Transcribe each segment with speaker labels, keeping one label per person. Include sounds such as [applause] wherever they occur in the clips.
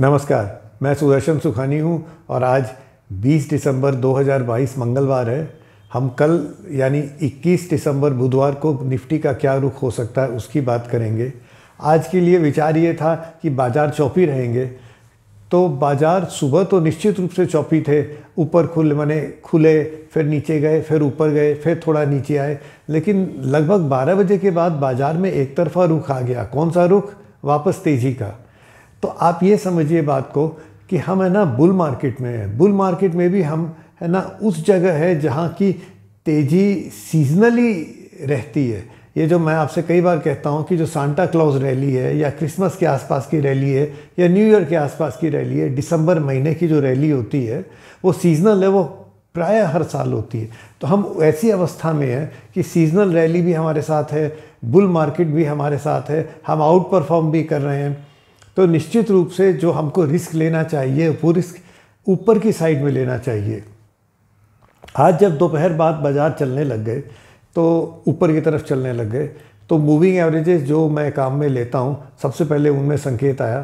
Speaker 1: नमस्कार मैं सुदर्शन सुखानी हूँ और आज 20 दिसंबर 2022 मंगलवार है हम कल यानी 21 दिसंबर बुधवार को निफ्टी का क्या रुख हो सकता है उसकी बात करेंगे आज के लिए विचार ये था कि बाज़ार चौपी रहेंगे तो बाज़ार सुबह तो निश्चित रूप से चौपी थे ऊपर खुले मैंने खुले फिर नीचे गए फिर ऊपर गए फिर थोड़ा नीचे आए लेकिन लगभग 12 बजे के बाद बाज़ार में एक तरफा रुख आ गया कौन सा रुख वापस तेज़ी का तो आप ये समझिए बात को कि हम है ना बुल मार्केट में है बुल मार्केट में भी हम है ना उस जगह है जहाँ की तेज़ी सीजनली रहती है ये जो मैं आपसे कई बार कहता हूँ कि जो सांता क्लॉज रैली है या क्रिसमस के आसपास की रैली है या न्यू ईयर के आसपास की रैली है दिसंबर महीने की जो रैली होती है वो सीजनल है वो प्राय हर साल होती है तो हम ऐसी अवस्था में हैं कि सीजनल रैली भी हमारे साथ है बुल मार्केट भी हमारे साथ है हम आउट परफॉर्म भी कर रहे हैं तो निश्चित रूप से जो हमको रिस्क लेना चाहिए वो रिस्क ऊपर की साइड में लेना चाहिए आज जब दोपहर बाद बाज़ार चलने लग गए तो ऊपर की तरफ चलने लग गए तो मूविंग एवरेजेस जो मैं काम में लेता हूँ सबसे पहले उनमें संकेत आया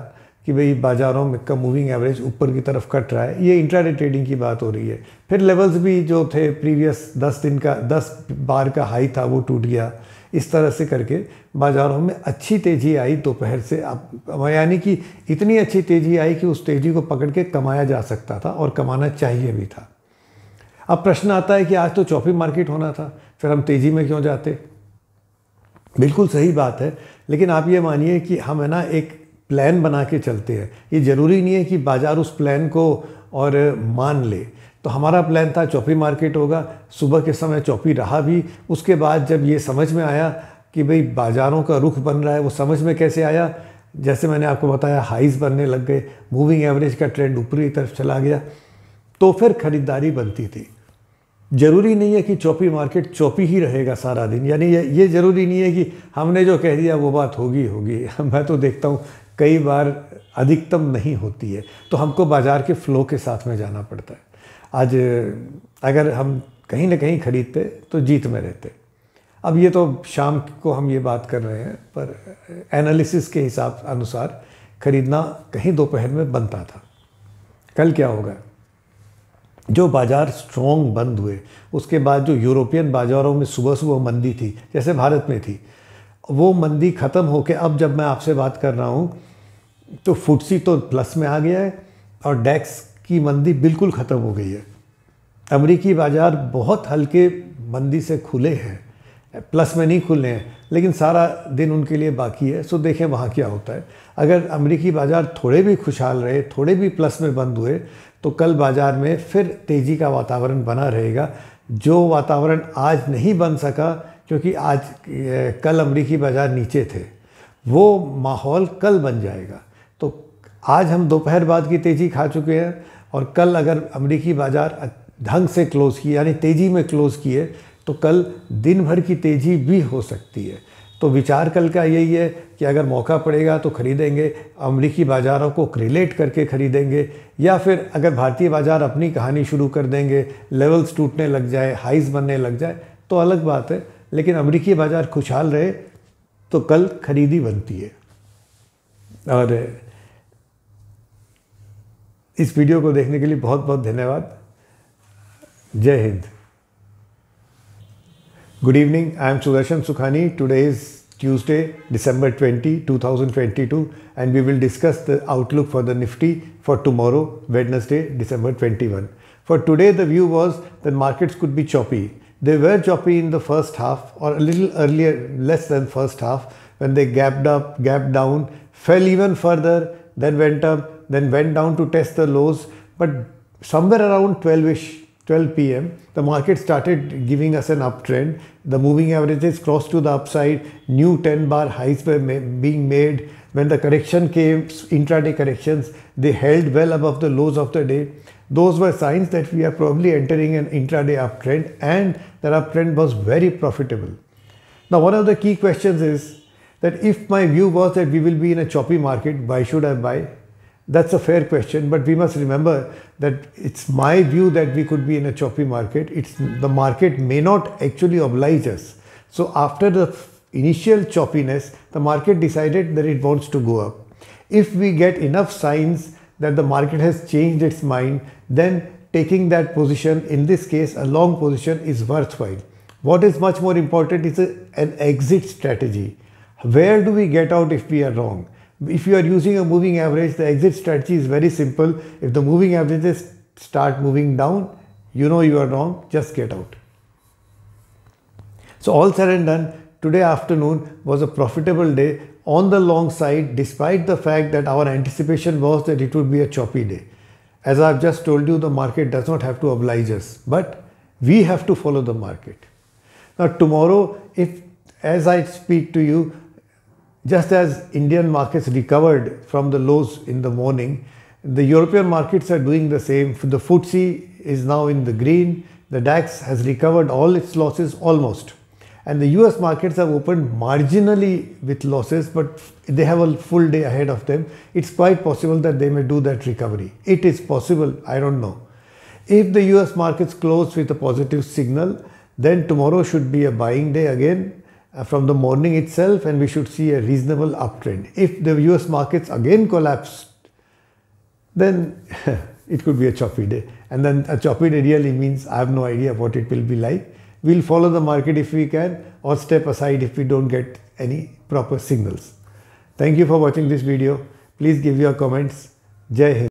Speaker 1: कि भाई बाज़ारों में का मूविंग एवरेज ऊपर की तरफ कट रहा है ये इंट्राडे ट्रेडिंग की बात हो रही है फिर लेवल्स भी जो थे प्रीवियस दस दिन का दस बार का हाई था वो टूट गया इस तरह से करके बाज़ारों में अच्छी तेज़ी आई दोपहर से अब यानी कि इतनी अच्छी तेज़ी आई कि उस तेज़ी को पकड़ के कमाया जा सकता था और कमाना चाहिए भी था अब प्रश्न आता है कि आज तो चौपी मार्केट होना था फिर हम तेज़ी में क्यों जाते बिल्कुल सही बात है लेकिन आप ये मानिए कि हम है ना एक प्लान बना के चलते हैं ये ज़रूरी नहीं है कि बाज़ार उस प्लान को और मान ले तो हमारा प्लान था चौपी मार्केट होगा सुबह के समय चौपी रहा भी उसके बाद जब ये समझ में आया कि भाई बाज़ारों का रुख बन रहा है वो समझ में कैसे आया जैसे मैंने आपको बताया हाइज़ बनने लग गए मूविंग एवरेज का ट्रेंड ऊपरी तरफ चला गया तो फिर ख़रीदारी बनती थी ज़रूरी नहीं है कि चौपी मार्केट चौपी ही रहेगा सारा दिन यानी ये ये ज़रूरी नहीं है कि हमने जो कह दिया वो बात होगी होगी [laughs] मैं तो देखता हूँ कई बार अधिकतम नहीं होती है तो हमको बाज़ार के फ़्लो के साथ में जाना पड़ता है आज अगर हम कहीं ना कहीं खरीदते तो जीत में रहते अब ये तो शाम को हम ये बात कर रहे हैं पर एनालिसिस के हिसाब अनुसार खरीदना कहीं दोपहर में बनता था कल क्या होगा जो बाज़ार स्ट्रॉन्ग बंद हुए उसके बाद जो यूरोपियन बाज़ारों में सुबह सुबह मंदी थी जैसे भारत में थी वो मंदी ख़त्म होकर अब जब मैं आपसे बात कर रहा हूँ तो फुटसी तो प्लस में आ गया है और डैक्स की मंदी बिल्कुल ख़त्म हो गई है अमेरिकी बाज़ार बहुत हल्के मंदी से खुले हैं प्लस में नहीं खुले हैं लेकिन सारा दिन उनके लिए बाकी है सो देखें वहाँ क्या होता है अगर अमेरिकी बाज़ार थोड़े भी खुशहाल रहे थोड़े भी प्लस में बंद हुए तो कल बाज़ार में फिर तेज़ी का वातावरण बना रहेगा जो वातावरण आज नहीं बन सका क्योंकि आज कल अमेरिकी बाज़ार नीचे थे वो माहौल कल बन जाएगा आज हम दोपहर बाद की तेज़ी खा चुके हैं और कल अगर अमेरिकी बाज़ार ढंग से क्लोज़ किए यानी तेज़ी में क्लोज़ किए तो कल दिन भर की तेज़ी भी हो सकती है तो विचार कल का यही है कि अगर मौका पड़ेगा तो ख़रीदेंगे अमरीकी बाज़ारों को क्रिलेट करके ख़रीदेंगे या फिर अगर भारतीय बाज़ार अपनी कहानी शुरू कर देंगे लेवल्स टूटने लग जाए हाइज बनने लग जाए तो अलग बात है लेकिन अमरीकी बाज़ार खुशहाल रहे तो कल खरीदी बनती है और इस वीडियो को देखने के लिए बहुत बहुत धन्यवाद जय हिंद good evening I am Sudarshan Sukhani today is Tuesday December 20, 2022 and we will discuss the outlook for the Nifty for tomorrow Wednesday December 21. For today the view was the markets could be choppy they were choppy in the first half और little earlier less than first half when they gapped up gap down fell even further then went up then went down to test the lows. But somewhere around 12-ish, 12 p.m., the market started giving us an uptrend. The moving averages crossed to the upside. New 10 bar highs were ma being made. When the correction came, intraday corrections, they held well above the lows of the day. Those were signs that we are probably entering an intraday uptrend and that uptrend was very profitable. Now, one of the key questions is that if my view was that we will be in a choppy market, why should I buy? That's a fair question, but we must remember that it's my view that we could be in a choppy market. It's the market may not actually oblige us. So after the initial choppiness, the market decided that it wants to go up. If we get enough signs that the market has changed its mind, then taking that position, in this case a long position, is worthwhile. What is much more important is a, an exit strategy. Where do we get out if we are wrong? If you are using a moving average, the exit strategy is very simple. If the moving averages start moving down, you know you are wrong, just get out. So all said and done, today afternoon was a profitable day on the long side despite the fact that our anticipation was that it would be a choppy day. As I've just told you, the market does not have to oblige us, but we have to follow the market. Now tomorrow, if as I speak to you, just as Indian markets recovered from the lows in the morning, the European markets are doing the same. The FTSE is now in the green. The DAX has recovered all its losses almost. And the US markets have opened marginally with losses, but they have a full day ahead of them. It's quite possible that they may do that recovery. It is possible, I don't know. If the US markets close with a positive signal, then tomorrow should be a buying day again uh, from the morning itself and we should see a reasonable uptrend. If the US markets again collapsed, then [laughs] it could be a choppy day. And then a choppy day really means I have no idea what it will be like. We'll follow the market if we can or step aside if we don't get any proper signals. Thank you for watching this video. Please give your comments. Jai Hind.